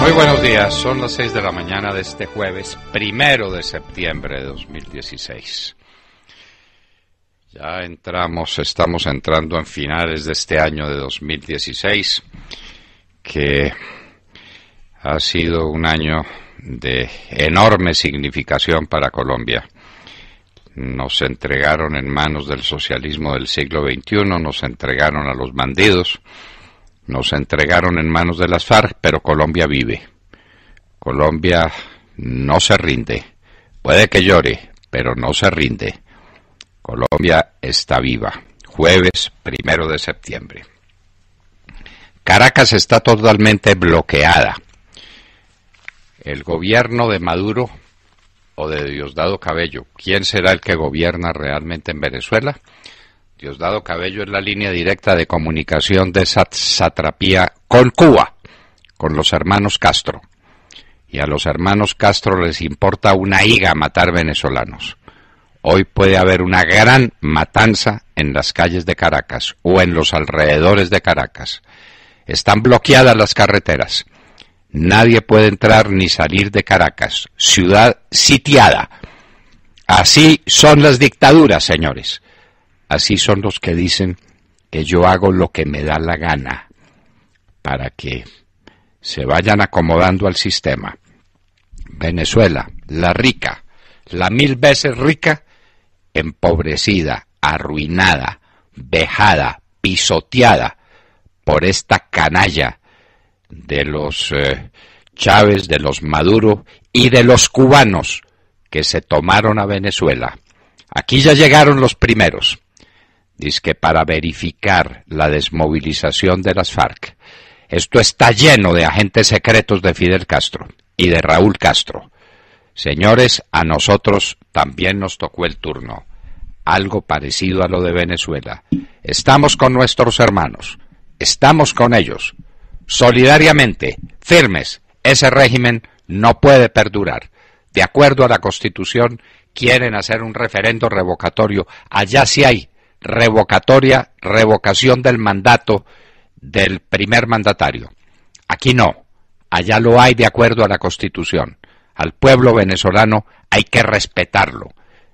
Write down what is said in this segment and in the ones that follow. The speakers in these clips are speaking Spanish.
Muy buenos días, son las 6 de la mañana de este jueves, primero de septiembre de 2016. Ya entramos, estamos entrando en finales de este año de 2016, que ha sido un año de enorme significación para Colombia. Nos entregaron en manos del socialismo del siglo XXI, nos entregaron a los bandidos, nos entregaron en manos de las FARC, pero Colombia vive. Colombia no se rinde. Puede que llore, pero no se rinde. Colombia está viva. Jueves primero de septiembre. Caracas está totalmente bloqueada. El gobierno de Maduro o de Diosdado Cabello, ¿quién será el que gobierna realmente en Venezuela? Diosdado Cabello es la línea directa de comunicación de esa satrapía con Cuba, con los hermanos Castro. Y a los hermanos Castro les importa una higa matar venezolanos. Hoy puede haber una gran matanza en las calles de Caracas o en los alrededores de Caracas. Están bloqueadas las carreteras. Nadie puede entrar ni salir de Caracas, ciudad sitiada. Así son las dictaduras, señores. Así son los que dicen que yo hago lo que me da la gana para que se vayan acomodando al sistema. Venezuela, la rica, la mil veces rica, empobrecida, arruinada, vejada, pisoteada por esta canalla de los eh, Chávez, de los Maduro y de los cubanos que se tomaron a Venezuela. Aquí ya llegaron los primeros. Dice que para verificar la desmovilización de las FARC. Esto está lleno de agentes secretos de Fidel Castro y de Raúl Castro. Señores, a nosotros también nos tocó el turno. Algo parecido a lo de Venezuela. Estamos con nuestros hermanos. Estamos con ellos. Solidariamente, firmes. Ese régimen no puede perdurar. De acuerdo a la Constitución, quieren hacer un referendo revocatorio. Allá sí hay revocatoria, revocación del mandato del primer mandatario. Aquí no, allá lo hay de acuerdo a la Constitución. Al pueblo venezolano hay que respetarlo.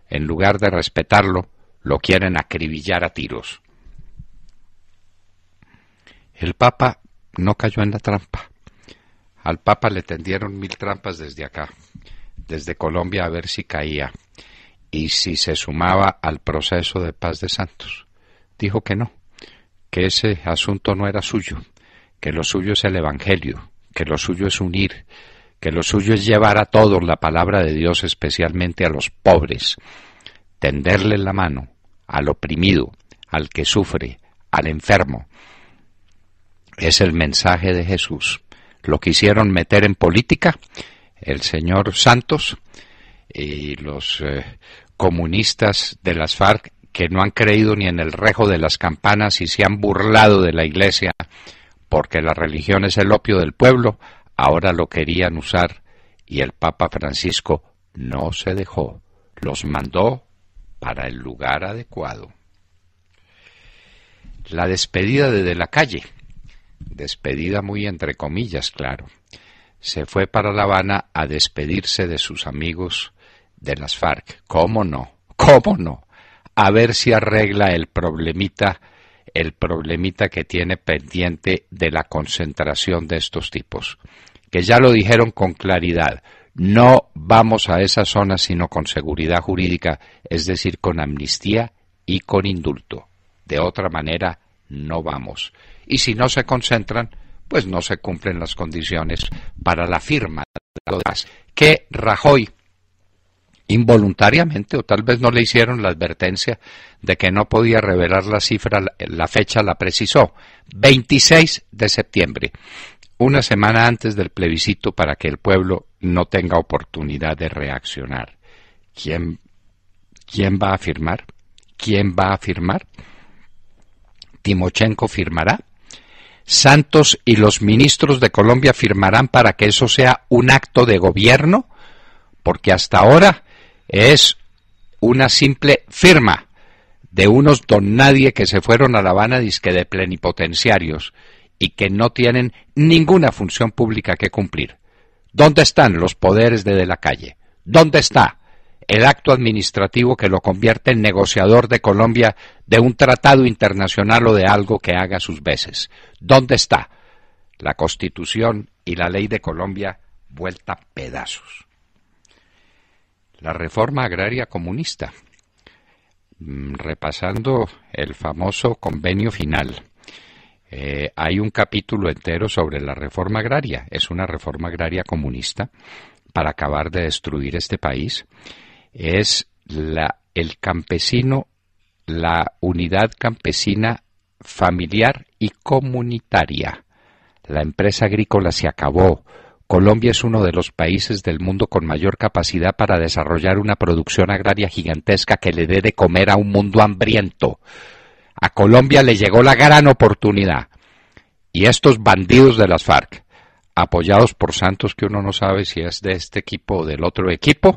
En lugar de respetarlo, lo quieren acribillar a tiros. El Papa no cayó en la trampa. Al Papa le tendieron mil trampas desde acá, desde Colombia, a ver si caía y si se sumaba al proceso de paz de Santos. Dijo que no, que ese asunto no era suyo, que lo suyo es el Evangelio, que lo suyo es unir, que lo suyo es llevar a todos la palabra de Dios, especialmente a los pobres, tenderle la mano al oprimido, al que sufre, al enfermo. Es el mensaje de Jesús. Lo quisieron meter en política el señor Santos y los eh, comunistas de las FARC que no han creído ni en el rejo de las campanas y se han burlado de la iglesia porque la religión es el opio del pueblo, ahora lo querían usar y el Papa Francisco no se dejó, los mandó para el lugar adecuado. La despedida desde la calle, despedida muy entre comillas, claro, se fue para La Habana a despedirse de sus amigos de las FARC. ¿Cómo no? ¿Cómo no? A ver si arregla el problemita, el problemita que tiene pendiente de la concentración de estos tipos. Que ya lo dijeron con claridad. No vamos a esa zona sino con seguridad jurídica, es decir, con amnistía y con indulto. De otra manera, no vamos. Y si no se concentran, pues no se cumplen las condiciones para la firma de las que Rajoy involuntariamente o tal vez no le hicieron la advertencia de que no podía revelar la cifra, la fecha la precisó, 26 de septiembre, una semana antes del plebiscito para que el pueblo no tenga oportunidad de reaccionar. ¿Quién, quién va a firmar? ¿Quién va a firmar? Timochenko firmará. Santos y los ministros de Colombia firmarán para que eso sea un acto de gobierno, porque hasta ahora es una simple firma de unos don nadie que se fueron a La Habana disque de plenipotenciarios y que no tienen ninguna función pública que cumplir. ¿Dónde están los poderes de De la Calle? ¿Dónde está el acto administrativo que lo convierte en negociador de Colombia de un tratado internacional o de algo que haga sus veces? ¿Dónde está la Constitución y la ley de Colombia vuelta a pedazos? la reforma agraria comunista, mm, repasando el famoso convenio final. Eh, hay un capítulo entero sobre la reforma agraria. Es una reforma agraria comunista para acabar de destruir este país. Es el campesino, la unidad campesina familiar y comunitaria. La empresa agrícola se acabó Colombia es uno de los países del mundo con mayor capacidad para desarrollar una producción agraria gigantesca que le dé de comer a un mundo hambriento. A Colombia le llegó la gran oportunidad. Y estos bandidos de las FARC, apoyados por Santos, que uno no sabe si es de este equipo o del otro equipo,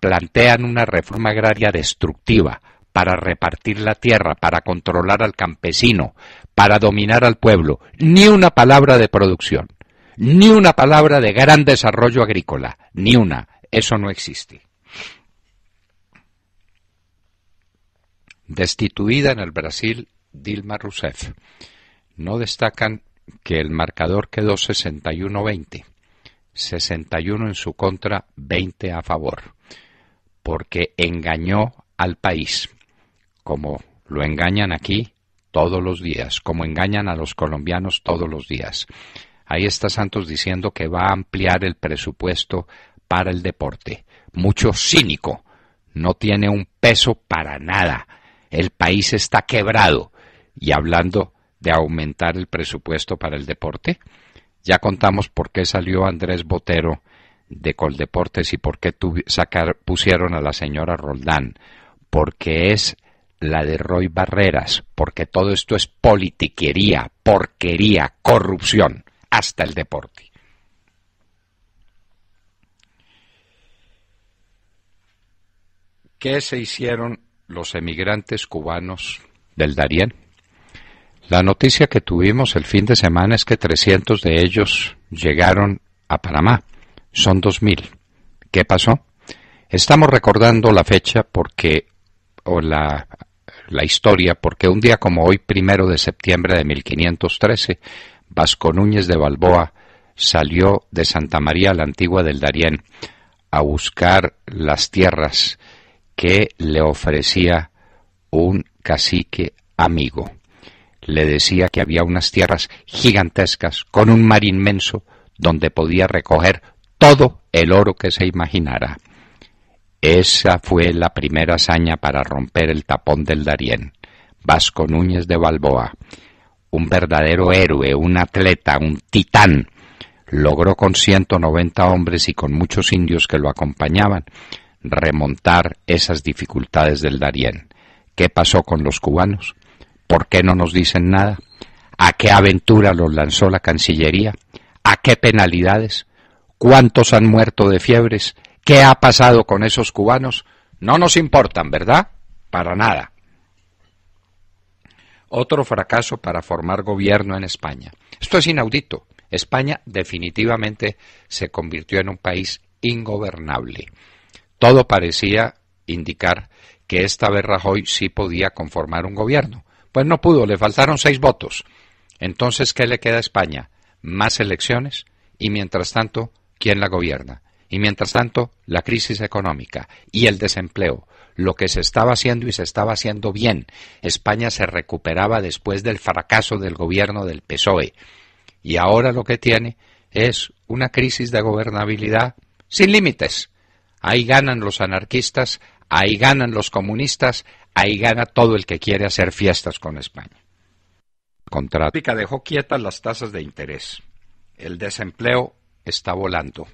plantean una reforma agraria destructiva para repartir la tierra, para controlar al campesino, para dominar al pueblo. Ni una palabra de producción ni una palabra de gran desarrollo agrícola, ni una. Eso no existe. Destituida en el Brasil Dilma Rousseff. No destacan que el marcador quedó 61-20, 61 en su contra, 20 a favor, porque engañó al país, como lo engañan aquí todos los días, como engañan a los colombianos todos los días. Ahí está Santos diciendo que va a ampliar el presupuesto para el deporte. Mucho cínico. No tiene un peso para nada. El país está quebrado. Y hablando de aumentar el presupuesto para el deporte, ya contamos por qué salió Andrés Botero de Coldeportes y por qué pusieron a la señora Roldán. Porque es la de Roy Barreras, porque todo esto es politiquería, porquería, corrupción hasta el deporte. ¿Qué se hicieron los emigrantes cubanos del Darién? La noticia que tuvimos el fin de semana es que 300 de ellos llegaron a Panamá. Son 2.000. ¿Qué pasó? Estamos recordando la fecha porque, o la, la historia, porque un día como hoy, primero de septiembre de 1513, Vasco Núñez de Balboa salió de Santa María la Antigua del Darién a buscar las tierras que le ofrecía un cacique amigo. Le decía que había unas tierras gigantescas con un mar inmenso donde podía recoger todo el oro que se imaginara. Esa fue la primera hazaña para romper el tapón del Darién. Vasco Núñez de Balboa un verdadero héroe, un atleta, un titán, logró con 190 hombres y con muchos indios que lo acompañaban remontar esas dificultades del Darién. ¿Qué pasó con los cubanos? ¿Por qué no nos dicen nada? ¿A qué aventura los lanzó la Cancillería? ¿A qué penalidades? ¿Cuántos han muerto de fiebres? ¿Qué ha pasado con esos cubanos? No nos importan, ¿verdad? Para nada. Otro fracaso para formar gobierno en España. Esto es inaudito. España definitivamente se convirtió en un país ingobernable. Todo parecía indicar que esta vez Rajoy sí podía conformar un gobierno. Pues no pudo, le faltaron seis votos. Entonces, ¿qué le queda a España? Más elecciones y, mientras tanto, ¿quién la gobierna? Y mientras tanto, la crisis económica y el desempleo, lo que se estaba haciendo y se estaba haciendo bien. España se recuperaba después del fracaso del gobierno del PSOE. Y ahora lo que tiene es una crisis de gobernabilidad sin límites. Ahí ganan los anarquistas, ahí ganan los comunistas, ahí gana todo el que quiere hacer fiestas con España. política Dejó quietas las tasas de interés. El desempleo está volando.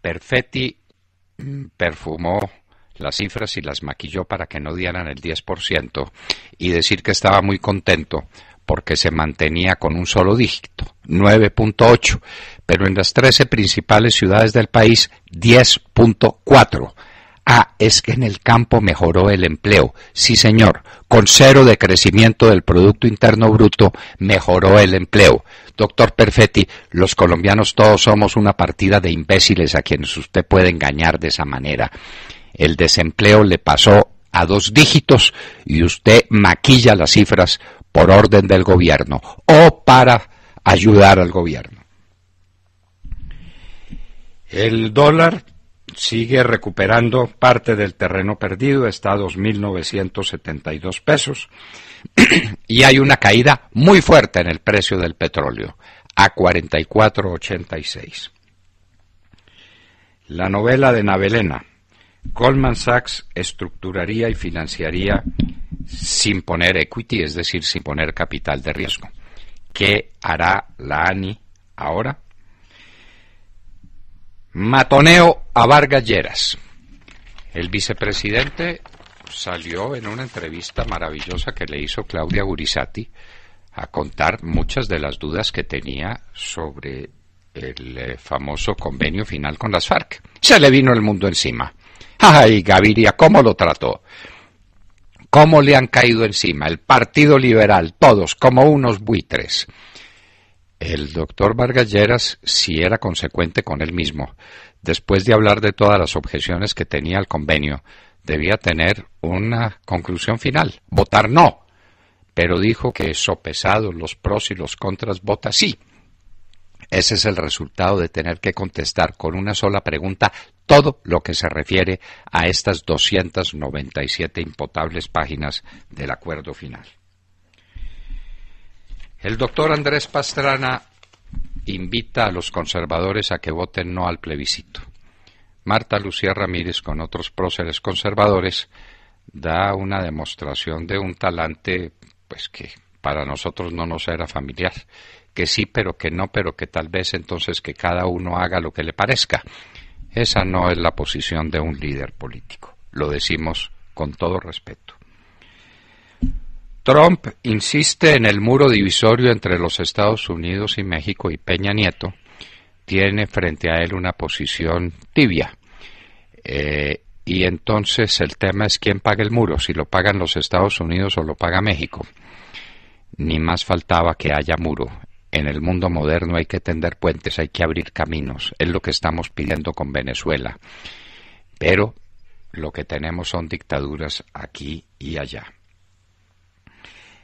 Perfetti perfumó las cifras y las maquilló para que no dieran el 10% y decir que estaba muy contento porque se mantenía con un solo dígito, 9.8, pero en las 13 principales ciudades del país 10.4. Ah, es que en el campo mejoró el empleo. Sí, señor, con cero de crecimiento del Producto Interno Bruto mejoró el empleo. Doctor Perfetti, los colombianos todos somos una partida de imbéciles a quienes usted puede engañar de esa manera. El desempleo le pasó a dos dígitos y usted maquilla las cifras por orden del gobierno o para ayudar al gobierno. El dólar sigue recuperando parte del terreno perdido, está a 2.972 pesos, y hay una caída muy fuerte en el precio del petróleo, a 44.86. La novela de Navelena, Goldman Sachs estructuraría y financiaría sin poner equity, es decir, sin poner capital de riesgo. ¿Qué hará la ANI ahora? Matoneo a Vargas Lleras. El vicepresidente salió en una entrevista maravillosa que le hizo Claudia Gurisati a contar muchas de las dudas que tenía sobre el eh, famoso convenio final con las FARC. Se le vino el mundo encima. ¡Ay, Gaviria, cómo lo trató! ¿Cómo le han caído encima? El Partido Liberal, todos, como unos buitres. El doctor Vargas si era consecuente con él mismo. Después de hablar de todas las objeciones que tenía al convenio, debía tener una conclusión final. Votar no. Pero dijo que sopesado los pros y los contras, vota sí. Ese es el resultado de tener que contestar con una sola pregunta todo lo que se refiere a estas 297 impotables páginas del acuerdo final. El doctor Andrés Pastrana invita a los conservadores a que voten no al plebiscito. Marta Lucía Ramírez, con otros próceres conservadores, da una demostración de un talante, pues que para nosotros no nos era familiar, que sí, pero que no, pero que tal vez entonces que cada uno haga lo que le parezca. Esa no es la posición de un líder político. Lo decimos con todo respeto. Trump insiste en el muro divisorio entre los Estados Unidos y México y Peña Nieto tiene frente a él una posición tibia. Eh, y entonces el tema es quién paga el muro, si lo pagan los Estados Unidos o lo paga México. Ni más faltaba que haya muro. En el mundo moderno hay que tender puentes, hay que abrir caminos. Es lo que estamos pidiendo con Venezuela. Pero lo que tenemos son dictaduras aquí y allá.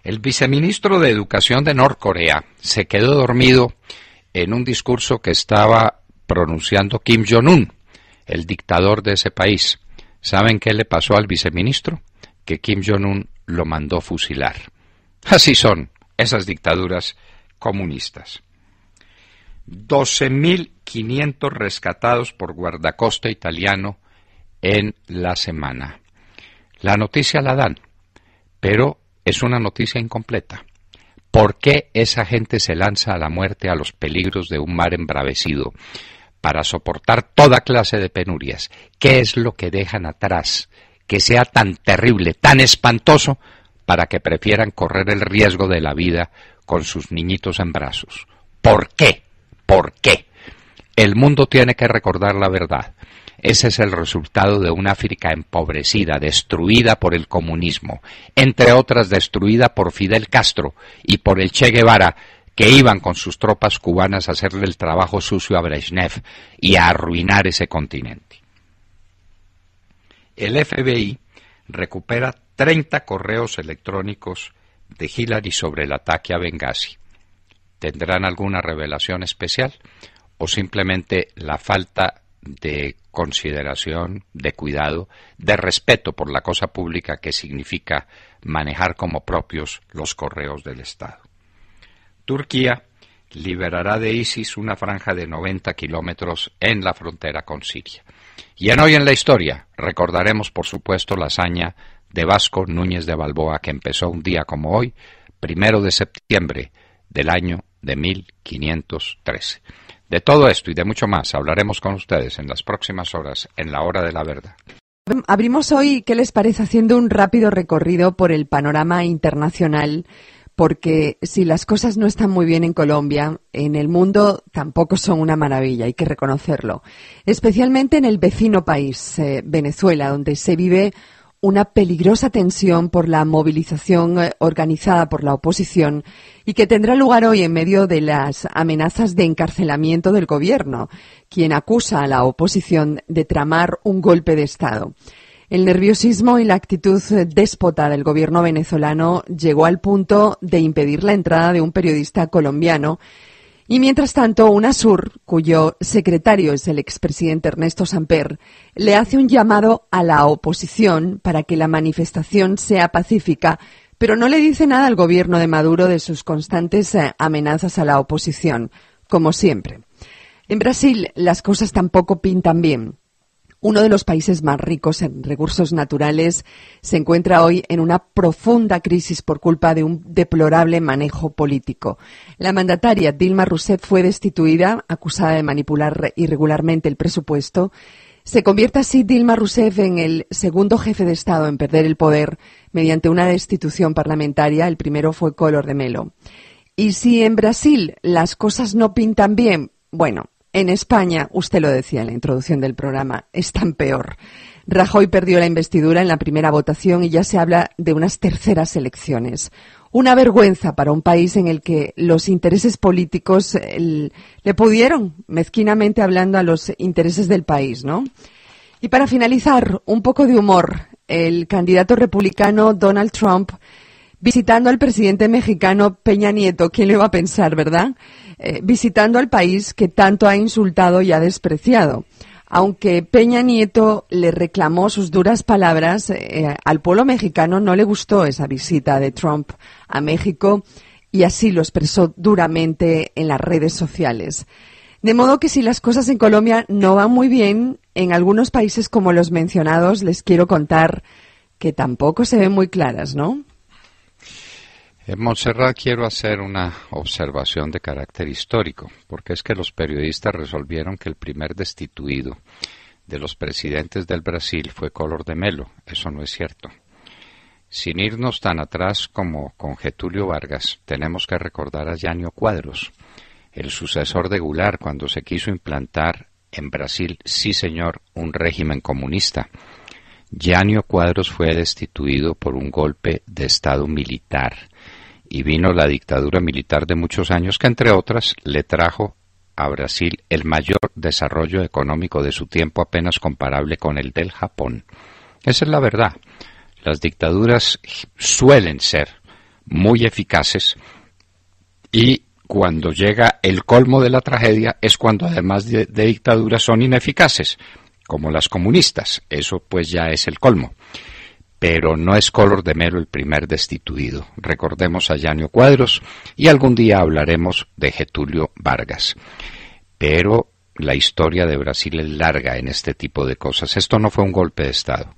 El viceministro de Educación de Norcorea se quedó dormido en un discurso que estaba pronunciando Kim Jong-un, el dictador de ese país. ¿Saben qué le pasó al viceministro? Que Kim Jong-un lo mandó fusilar. Así son esas dictaduras comunistas. 12.500 rescatados por guardacosta italiano en la semana. La noticia la dan, pero es una noticia incompleta. ¿Por qué esa gente se lanza a la muerte a los peligros de un mar embravecido para soportar toda clase de penurias? ¿Qué es lo que dejan atrás que sea tan terrible, tan espantoso, para que prefieran correr el riesgo de la vida con sus niñitos en brazos? ¿Por qué? ¿Por qué? El mundo tiene que recordar la verdad. Ese es el resultado de una África empobrecida, destruida por el comunismo, entre otras destruida por Fidel Castro y por el Che Guevara, que iban con sus tropas cubanas a hacerle el trabajo sucio a Brezhnev y a arruinar ese continente. El FBI recupera 30 correos electrónicos de Hillary sobre el ataque a Benghazi. ¿Tendrán alguna revelación especial o simplemente la falta de consideración, de cuidado, de respeto por la cosa pública que significa manejar como propios los correos del Estado. Turquía liberará de ISIS una franja de 90 kilómetros en la frontera con Siria. Y en hoy en la historia recordaremos, por supuesto, la hazaña de Vasco Núñez de Balboa que empezó un día como hoy, primero de septiembre del año de 1513. De todo esto y de mucho más hablaremos con ustedes en las próximas horas en la hora de la verdad. Abrimos hoy, ¿qué les parece? Haciendo un rápido recorrido por el panorama internacional, porque si las cosas no están muy bien en Colombia, en el mundo tampoco son una maravilla, hay que reconocerlo. Especialmente en el vecino país, eh, Venezuela, donde se vive una peligrosa tensión por la movilización eh, organizada por la oposición y que tendrá lugar hoy en medio de las amenazas de encarcelamiento del gobierno, quien acusa a la oposición de tramar un golpe de Estado. El nerviosismo y la actitud eh, déspota del gobierno venezolano llegó al punto de impedir la entrada de un periodista colombiano y mientras tanto, UNASUR, cuyo secretario es el expresidente Ernesto Samper, le hace un llamado a la oposición para que la manifestación sea pacífica, pero no le dice nada al gobierno de Maduro de sus constantes eh, amenazas a la oposición, como siempre. En Brasil las cosas tampoco pintan bien. Uno de los países más ricos en recursos naturales se encuentra hoy en una profunda crisis por culpa de un deplorable manejo político. La mandataria Dilma Rousseff fue destituida, acusada de manipular irregularmente el presupuesto. Se convierte así Dilma Rousseff en el segundo jefe de Estado en perder el poder mediante una destitución parlamentaria. El primero fue Color de Melo. Y si en Brasil las cosas no pintan bien, bueno, en España, usted lo decía en la introducción del programa, es tan peor. Rajoy perdió la investidura en la primera votación y ya se habla de unas terceras elecciones. Una vergüenza para un país en el que los intereses políticos le pudieron, mezquinamente hablando, a los intereses del país, ¿no? Y para finalizar, un poco de humor. El candidato republicano Donald Trump visitando al presidente mexicano Peña Nieto. ¿Quién lo iba a pensar, verdad? Eh, visitando al país que tanto ha insultado y ha despreciado. Aunque Peña Nieto le reclamó sus duras palabras, eh, al pueblo mexicano no le gustó esa visita de Trump a México y así lo expresó duramente en las redes sociales. De modo que si las cosas en Colombia no van muy bien, en algunos países como los mencionados les quiero contar que tampoco se ven muy claras, ¿no? En eh, Montserrat quiero hacer una observación de carácter histórico, porque es que los periodistas resolvieron que el primer destituido de los presidentes del Brasil fue Color de Melo. Eso no es cierto. Sin irnos tan atrás como con Getulio Vargas, tenemos que recordar a Yanio Cuadros, el sucesor de Goulart cuando se quiso implantar en Brasil, sí señor, un régimen comunista. Yanio Cuadros fue destituido por un golpe de Estado militar y vino la dictadura militar de muchos años que, entre otras, le trajo a Brasil el mayor desarrollo económico de su tiempo apenas comparable con el del Japón. Esa es la verdad. Las dictaduras suelen ser muy eficaces y cuando llega el colmo de la tragedia es cuando además de, dictaduras son ineficaces, como las comunistas. Eso pues ya es el colmo pero no es color de mero el primer destituido. Recordemos a Yanio Cuadros y algún día hablaremos de Getulio Vargas. Pero la historia de Brasil es larga en este tipo de cosas. Esto no fue un golpe de Estado.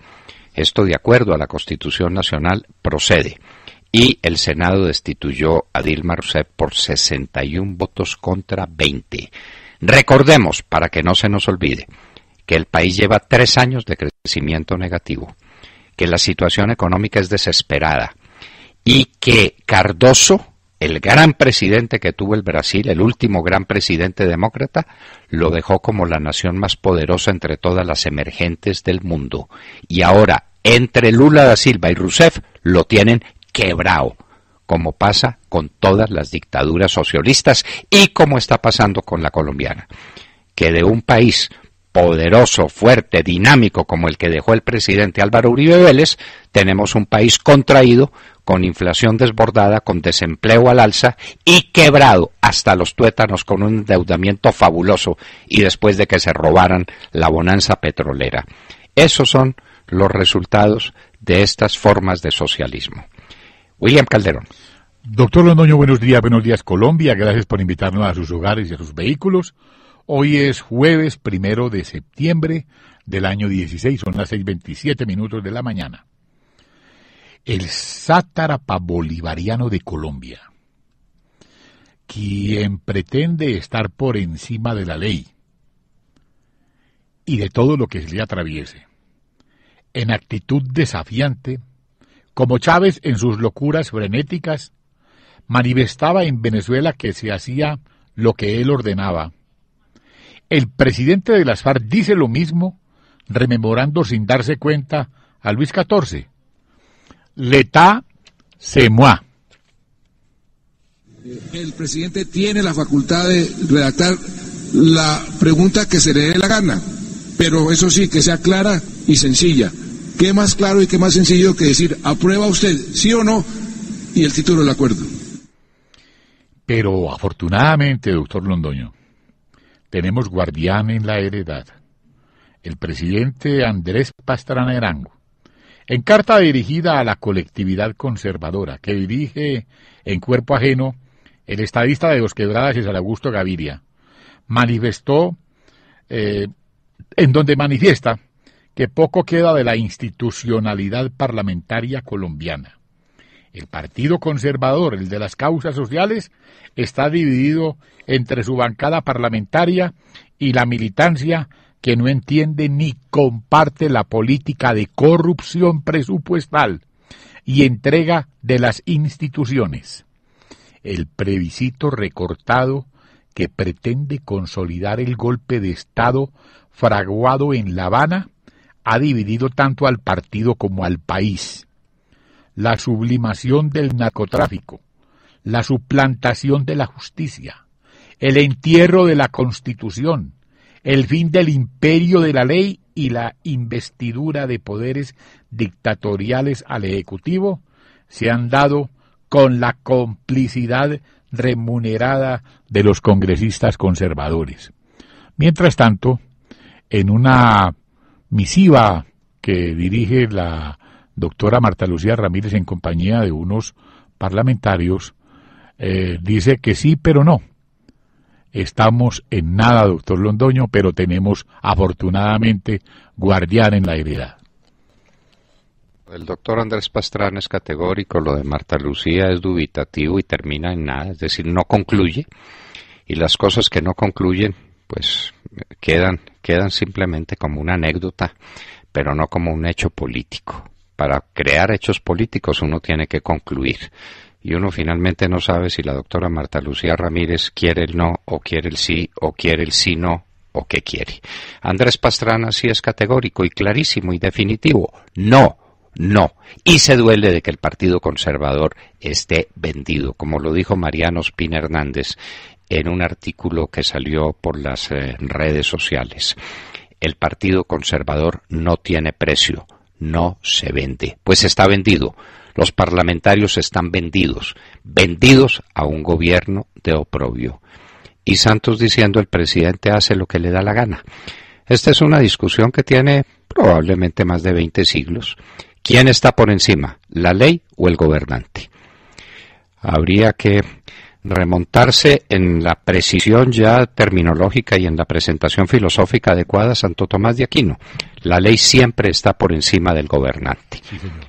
Esto, de acuerdo a la Constitución Nacional, procede. Y el Senado destituyó a Dilma Rousseff por 61 votos contra 20. Recordemos, para que no se nos olvide, que el país lleva tres años de crecimiento negativo que la situación económica es desesperada y que Cardoso, el gran presidente que tuvo el Brasil, el último gran presidente demócrata, lo dejó como la nación más poderosa entre todas las emergentes del mundo. Y ahora, entre Lula da Silva y Rousseff, lo tienen quebrado, como pasa con todas las dictaduras socialistas y como está pasando con la colombiana, que de un país poderoso, fuerte, dinámico como el que dejó el presidente Álvaro Uribe Vélez, tenemos un país contraído, con inflación desbordada, con desempleo al alza y quebrado hasta los tuétanos con un endeudamiento fabuloso y después de que se robaran la bonanza petrolera. Esos son los resultados de estas formas de socialismo. William Calderón. Doctor Londoño, buenos días, buenos días Colombia, gracias por invitarnos a sus hogares y a sus vehículos. Hoy es jueves primero de septiembre del año 16, son las 6.27 minutos de la mañana. El sátrapa bolivariano de Colombia, quien pretende estar por encima de la ley y de todo lo que se le atraviese, en actitud desafiante, como Chávez en sus locuras frenéticas, manifestaba en Venezuela que se hacía lo que él ordenaba el presidente de las FARC dice lo mismo, rememorando sin darse cuenta a Luis XIV. L'État, c'est moi. El presidente tiene la facultad de redactar la pregunta que se le dé la gana, pero eso sí, que sea clara y sencilla. ¿Qué más claro y qué más sencillo que decir, aprueba usted, sí o no, y el título del acuerdo? Pero afortunadamente, doctor Londoño, tenemos guardián en la heredad, el presidente Andrés Pastrana Arango. En carta dirigida a la colectividad conservadora que dirige en cuerpo ajeno el estadista de los quebradas César Augusto Gaviria, manifestó, eh, en donde manifiesta que poco queda de la institucionalidad parlamentaria colombiana. El Partido Conservador, el de las causas sociales, está dividido entre su bancada parlamentaria y la militancia que no entiende ni comparte la política de corrupción presupuestal y entrega de las instituciones. El plebiscito recortado que pretende consolidar el golpe de Estado fraguado en La Habana ha dividido tanto al partido como al país la sublimación del narcotráfico, la suplantación de la justicia, el entierro de la constitución, el fin del imperio de la ley y la investidura de poderes dictatoriales al Ejecutivo se han dado con la complicidad remunerada de los congresistas conservadores. Mientras tanto, en una misiva que dirige la doctora Marta Lucía Ramírez, en compañía de unos parlamentarios, eh, dice que sí, pero no. Estamos en nada, doctor Londoño, pero tenemos afortunadamente guardián en la heredad. El doctor Andrés Pastrana es categórico, lo de Marta Lucía es dubitativo y termina en nada, es decir, no concluye. Y las cosas que no concluyen, pues quedan, quedan simplemente como una anécdota, pero no como un hecho político para crear hechos políticos uno tiene que concluir. Y uno finalmente no sabe si la doctora Marta Lucía Ramírez quiere el no o quiere el sí o quiere el sí no o qué quiere. Andrés Pastrana sí es categórico y clarísimo y definitivo. No, no. Y se duele de que el Partido Conservador esté vendido, como lo dijo Mariano Spin Hernández en un artículo que salió por las eh, redes sociales. El Partido Conservador no tiene precio no se vende. Pues está vendido. Los parlamentarios están vendidos, vendidos a un gobierno de oprobio. Y Santos diciendo el presidente hace lo que le da la gana. Esta es una discusión que tiene probablemente más de 20 siglos. ¿Quién está por encima, la ley o el gobernante? Habría que remontarse en la precisión ya terminológica y en la presentación filosófica adecuada a Santo Tomás de Aquino. La ley siempre está por encima del gobernante.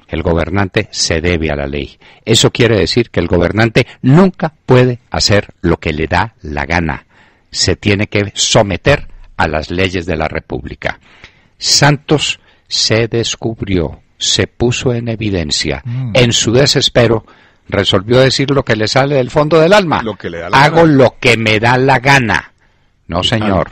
el gobernante se debe a la ley. Eso quiere decir que el gobernante nunca puede hacer lo que le da la gana. Se tiene que someter a las leyes de la República. Santos se descubrió, se puso en evidencia. Mm. En su desespero, resolvió decir lo que le sale del fondo del alma. Hago lo que me da la gana. No, señor.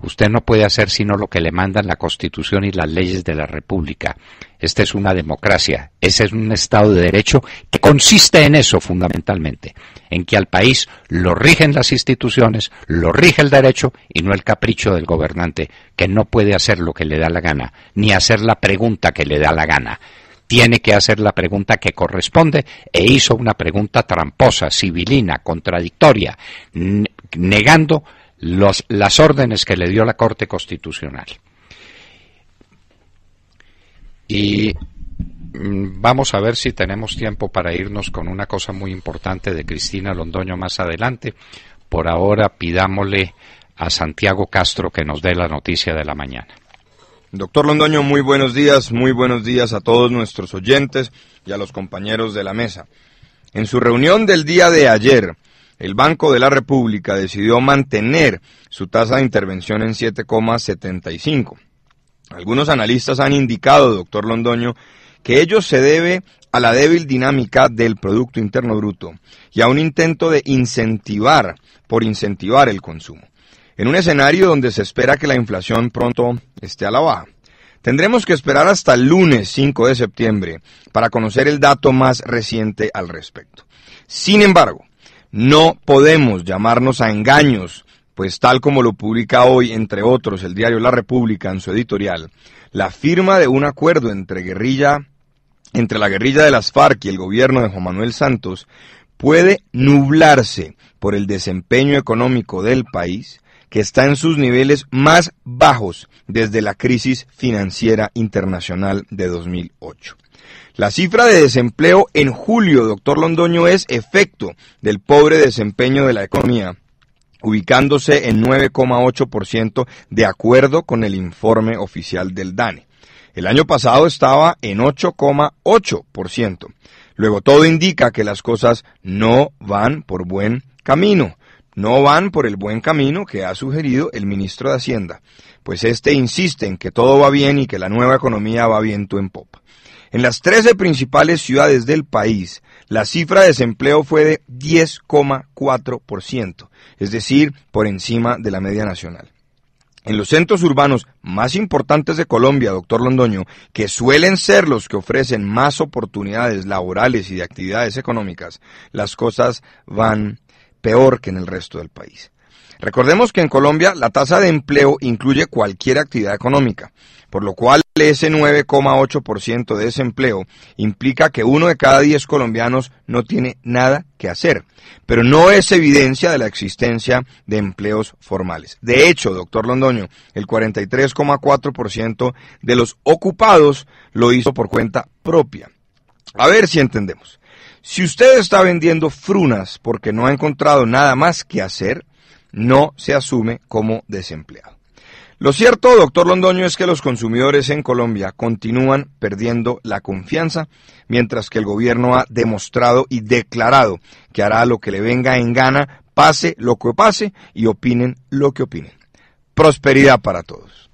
Usted no puede hacer sino lo que le mandan la Constitución y las leyes de la República. Esta es una democracia, ese es un Estado de Derecho que consiste en eso fundamentalmente, en que al país lo rigen las instituciones, lo rige el derecho y no el capricho del gobernante, que no puede hacer lo que le da la gana, ni hacer la pregunta que le da la gana tiene que hacer la pregunta que corresponde e hizo una pregunta tramposa, civilina, contradictoria, negando las órdenes que le dio la Corte Constitucional. Y mm, vamos a ver si tenemos tiempo para irnos con una cosa muy importante de Cristina Londoño más adelante. Por ahora pidámosle a Santiago Castro que nos dé la noticia de la mañana. Doctor Londoño, muy buenos días, muy buenos días a todos nuestros oyentes y a los compañeros de la mesa. En su reunión del día de ayer, el Banco de la República decidió mantener su tasa de intervención en 7,75. Algunos analistas han indicado, doctor Londoño, que ello se debe a la débil dinámica del Producto Interno Bruto y a un intento de incentivar por incentivar el consumo, en un escenario donde se espera que la inflación pronto esté a la baja. Tendremos que esperar hasta el lunes 5 de septiembre para conocer el dato más reciente al respecto. Sin embargo, no podemos llamarnos a engaños, pues tal como lo publica hoy, entre otros, el diario La República en su editorial, la firma de un acuerdo entre guerrilla, entre la guerrilla de las FARC y el gobierno de Juan Manuel Santos puede nublarse por el desempeño económico del país, que está en sus niveles más bajos desde la crisis financiera internacional de 2008. La cifra de desempleo en julio, doctor Londoño, es efecto del pobre desempeño de la economía ubicándose en 9,8% de acuerdo con el informe oficial del DANE. El año pasado estaba en 8,8%. Luego todo indica que las cosas no van por buen camino. No van por el buen camino que ha sugerido el ministro de Hacienda, pues este insiste en que todo va bien y que la nueva economía va viento en popa. En las 13 principales ciudades del país, la cifra de desempleo fue de 10,4%, es decir, por encima de la media nacional. En los centros urbanos más importantes de Colombia, doctor Londoño, que suelen ser los que ofrecen más oportunidades laborales y de actividades económicas, las cosas van peor que en el resto del país. Recordemos que en Colombia la tasa de empleo incluye cualquier actividad económica, por lo cual ese 9,8% de desempleo implica que uno de cada 10 colombianos no tiene nada que hacer, pero no es evidencia de la existencia de empleos formales. De hecho, doctor Londoño, el 43,4% de los ocupados lo hizo por cuenta propia. A ver si entendemos. Si usted está vendiendo frunas porque no ha encontrado nada más que hacer, no se asume como desempleado. Lo cierto, doctor Londoño, es que los consumidores en Colombia continúan perdiendo la confianza, mientras que el gobierno ha demostrado y declarado que hará lo que le venga en gana, pase lo que pase y opinen lo que opinen. Prosperidad para todos.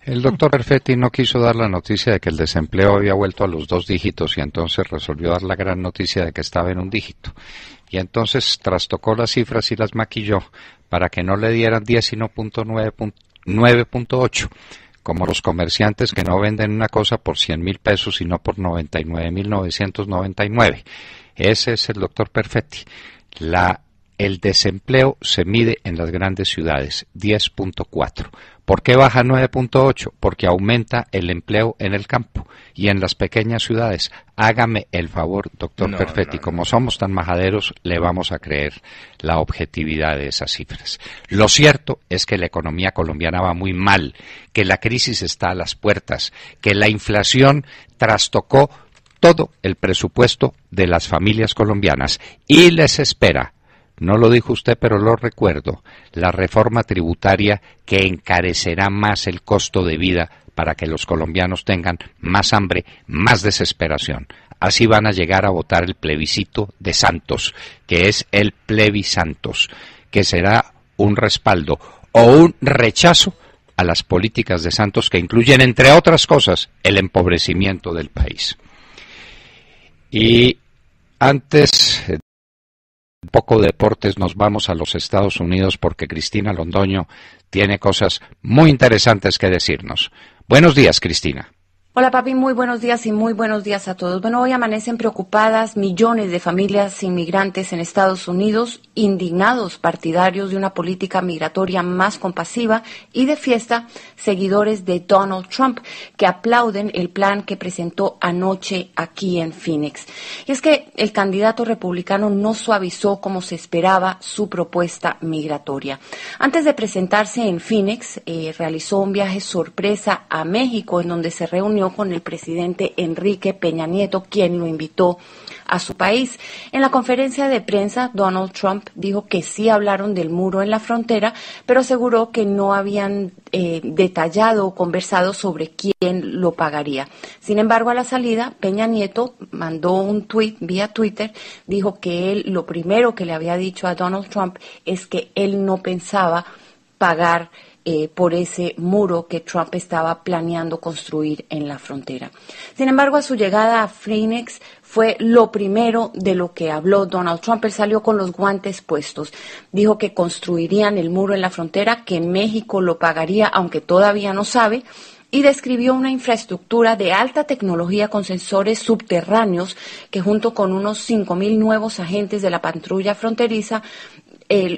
El doctor Perfetti no quiso dar la noticia de que el desempleo había vuelto a los dos dígitos y entonces resolvió dar la gran noticia de que estaba en un dígito y entonces trastocó las cifras y las maquilló para que no le dieran 10 sino 9.8 como los comerciantes que no venden una cosa por 100 mil pesos, sino por 99.999. Ese es el doctor Perfetti. La el desempleo se mide en las grandes ciudades, 10.4. ¿Por qué baja 9.8? Porque aumenta el empleo en el campo y en las pequeñas ciudades. Hágame el favor, doctor Perfetti, como somos tan majaderos, le vamos a creer la objetividad de esas cifras. Lo cierto es que la economía colombiana va muy mal, que la crisis está a las puertas, que la inflación trastocó todo el presupuesto de las familias colombianas y les espera no lo dijo usted, pero lo recuerdo, la reforma tributaria que encarecerá más el costo de vida para que los colombianos tengan más hambre, más desesperación. Así van a llegar a votar el plebiscito de Santos, que es el plebisantos, que será un respaldo o un rechazo a las políticas de Santos que incluyen, entre otras cosas, el empobrecimiento del país. Y antes poco deportes nos vamos a los Estados Unidos porque Cristina Londoño tiene cosas muy interesantes que decirnos. Buenos días, Cristina. Hola papi, muy buenos días y muy buenos días a todos. Bueno, hoy amanecen preocupadas millones de familias inmigrantes en Estados Unidos, indignados partidarios de una política migratoria más compasiva y de fiesta, seguidores de Donald Trump, que aplauden el plan que presentó anoche aquí en Phoenix. Y es que el candidato republicano no suavizó como se esperaba su propuesta migratoria. Antes de presentarse en Phoenix, eh, realizó un viaje sorpresa a México, en donde se reunió con el presidente Enrique Peña Nieto, quien lo invitó a su país. En la conferencia de prensa, Donald Trump dijo que sí hablaron del muro en la frontera, pero aseguró que no habían eh, detallado o conversado sobre quién lo pagaría. Sin embargo, a la salida, Peña Nieto mandó un tweet vía Twitter, dijo que él lo primero que le había dicho a Donald Trump es que él no pensaba pagar eh, por ese muro que Trump estaba planeando construir en la frontera. Sin embargo, a su llegada a Phoenix fue lo primero de lo que habló Donald Trump. Él salió con los guantes puestos. Dijo que construirían el muro en la frontera, que México lo pagaría, aunque todavía no sabe y describió una infraestructura de alta tecnología con sensores subterráneos que junto con unos 5.000 nuevos agentes de la patrulla fronteriza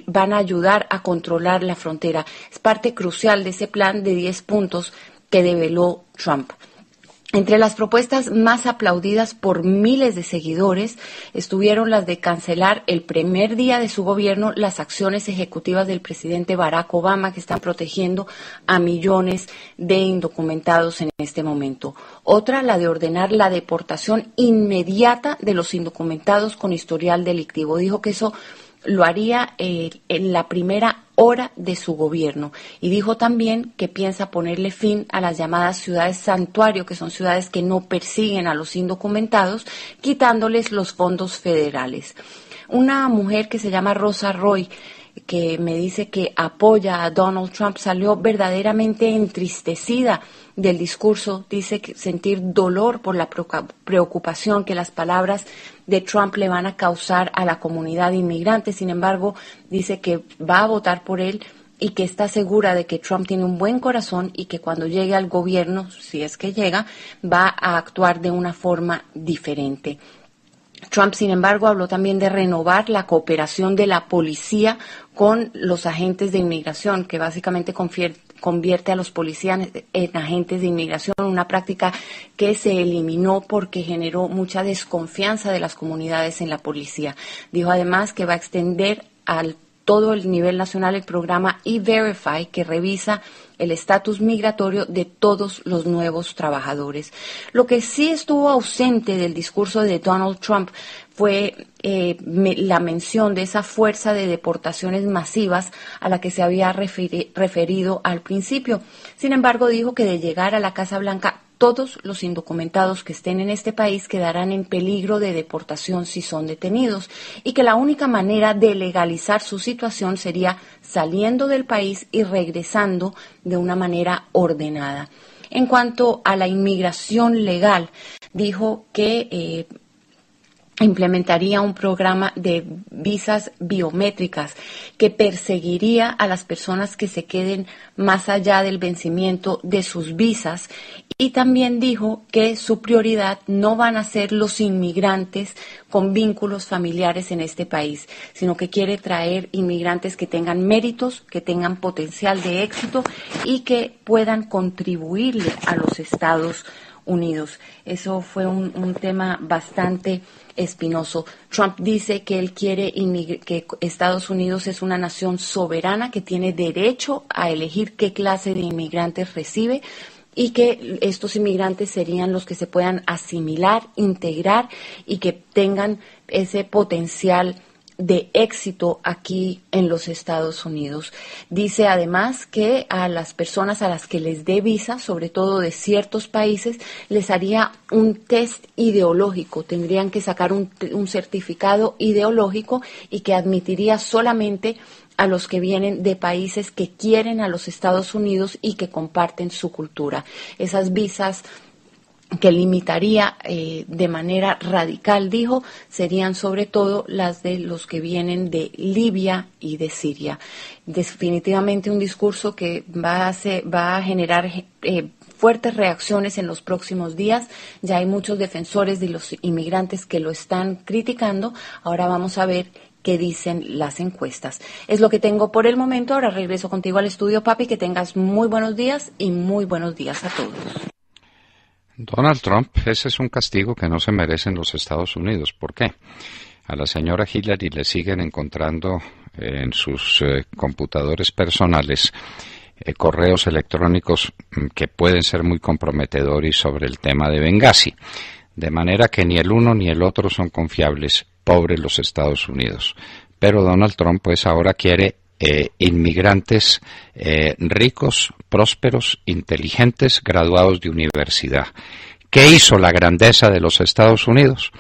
van a ayudar a controlar la frontera. Es parte crucial de ese plan de 10 puntos que develó Trump. Entre las propuestas más aplaudidas por miles de seguidores estuvieron las de cancelar el primer día de su gobierno las acciones ejecutivas del presidente Barack Obama que están protegiendo a millones de indocumentados en este momento. Otra, la de ordenar la deportación inmediata de los indocumentados con historial delictivo. Dijo que eso lo haría eh, en la primera hora de su gobierno. Y dijo también que piensa ponerle fin a las llamadas ciudades santuario, que son ciudades que no persiguen a los indocumentados, quitándoles los fondos federales. Una mujer que se llama Rosa Roy que me dice que apoya a Donald Trump, salió verdaderamente entristecida del discurso, dice que sentir dolor por la preocupación que las palabras de Trump le van a causar a la comunidad inmigrante. Sin embargo, dice que va a votar por él y que está segura de que Trump tiene un buen corazón y que cuando llegue al gobierno, si es que llega, va a actuar de una forma diferente. Trump, sin embargo, habló también de renovar la cooperación de la policía con los agentes de inmigración, que básicamente convierte a los policías en agentes de inmigración, una práctica que se eliminó porque generó mucha desconfianza de las comunidades en la policía. Dijo además que va a extender al todo el nivel nacional el programa E-Verify que revisa el estatus migratorio de todos los nuevos trabajadores. Lo que sí estuvo ausente del discurso de Donald Trump fue eh, la mención de esa fuerza de deportaciones masivas a la que se había referido al principio. Sin embargo, dijo que de llegar a la Casa Blanca todos los indocumentados que estén en este país quedarán en peligro de deportación si son detenidos y que la única manera de legalizar su situación sería saliendo del país y regresando de una manera ordenada. En cuanto a la inmigración legal, dijo que eh, implementaría un programa de visas biométricas que perseguiría a las personas que se queden más allá del vencimiento de sus visas y también dijo que su prioridad no van a ser los inmigrantes con vínculos familiares en este país, sino que quiere traer inmigrantes que tengan méritos, que tengan potencial de éxito y que puedan contribuirle a los estados Unidos. Eso fue un, tema bastante espinoso. Trump dice que él quiere que Estados Unidos es una nación soberana que tiene derecho a elegir qué clase de inmigrantes recibe y que estos inmigrantes serían los que se puedan asimilar, integrar y que tengan ese potencial de éxito aquí en los Estados Unidos. Dice además que a las personas a las que les dé visa, sobre todo de ciertos países, les haría un test ideológico, tendrían que sacar un, certificado ideológico y que admitiría solamente a los que vienen de países que quieren a los Estados Unidos y que comparten su cultura. Esas visas que limitaría eh, de manera radical, dijo, serían sobre todo las de los que vienen de Libia y de Siria. Definitivamente un discurso que va a, generar eh, fuertes reacciones en los próximos días. Ya hay muchos defensores de los inmigrantes que lo están criticando. Ahora vamos a ver qué dicen las encuestas. Es lo que tengo por el momento. Ahora regreso contigo al estudio, papi. Que tengas muy buenos días y muy buenos días a todos. Donald Trump, ese es un castigo que no se merecen los Estados Unidos. ¿Por qué? A la señora Hillary le siguen encontrando eh, en sus eh, computadores personales eh, correos electrónicos mm, que pueden ser muy comprometedores sobre el tema de Benghazi. De manera que ni el uno ni el otro son confiables, Pobre los Estados Unidos. Pero Donald Trump pues ahora quiere eh, inmigrantes eh, ricos, prósperos, inteligentes, graduados de universidad. ¿Qué hizo la grandeza de los Estados Unidos?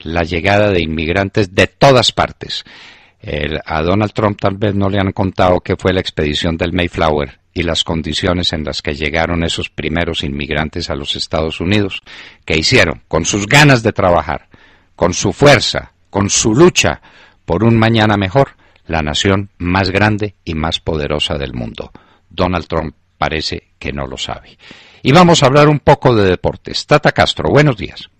La llegada de inmigrantes de todas partes. a Donald Trump tal vez no le han contado qué fue la expedición del Mayflower y las condiciones en las que llegaron esos primeros inmigrantes a los Estados Unidos, que hicieron con sus ganas de trabajar, con su fuerza, con su lucha por un mañana mejor, la nación más grande y más poderosa del mundo. Donald Trump parece que no lo sabe. Y vamos a hablar un poco de deportes. Tata Castro, buenos días.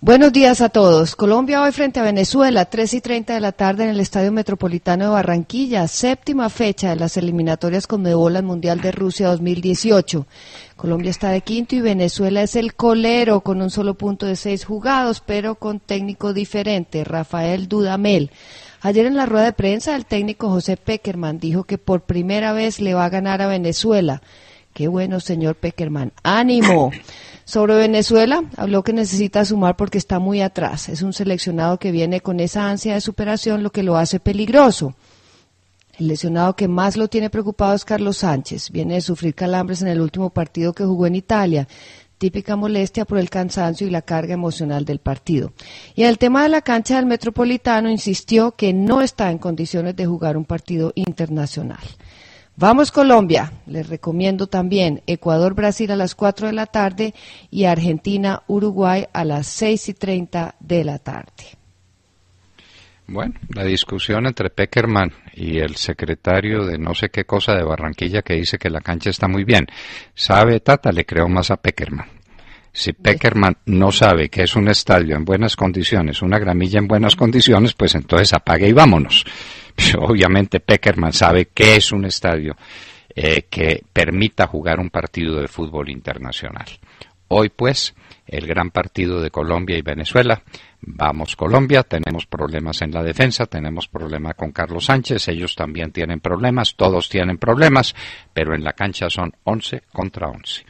Buenos días a todos. Colombia hoy frente a Venezuela, 3 y 30 de la tarde en el Estadio Metropolitano de Barranquilla, séptima fecha de las eliminatorias con al Mundial de Rusia 2018. Colombia está de quinto y Venezuela es el colero con un solo punto de seis jugados, pero con técnico diferente, Rafael Dudamel. Ayer en la rueda de prensa el técnico José Peckerman dijo que por primera vez le va a ganar a Venezuela. Qué bueno, señor Peckerman. Ánimo. Sobre Venezuela, habló que necesita sumar porque está muy atrás. Es un seleccionado que viene con esa ansia de superación, lo que lo hace peligroso. El lesionado que más lo tiene preocupado es Carlos Sánchez. Viene de sufrir calambres en el último partido que jugó en Italia típica molestia por el cansancio y la carga emocional del partido. Y en el tema de la cancha del Metropolitano insistió que no está en condiciones de jugar un partido internacional. Vamos Colombia, les recomiendo también Ecuador-Brasil a las 4 de la tarde y Argentina-Uruguay a las 6 y 30 de la tarde. Bueno, la discusión entre Peckerman y el secretario de no sé qué cosa de Barranquilla que dice que la cancha está muy bien. Sabe Tata, le creo más a Peckerman. Si pues Peckerman no sabe que es un estadio en buenas condiciones, una gramilla en buenas condiciones, pues entonces apague y vámonos. Pues obviamente Peckerman sabe que es un estadio eh, que permita jugar un partido de fútbol internacional. Hoy pues, el gran partido de Colombia y Venezuela vamos Colombia, tenemos problemas en la defensa, tenemos problema con Carlos Sánchez, ellos también tienen problemas, todos tienen problemas, pero en la cancha son 11 contra 11.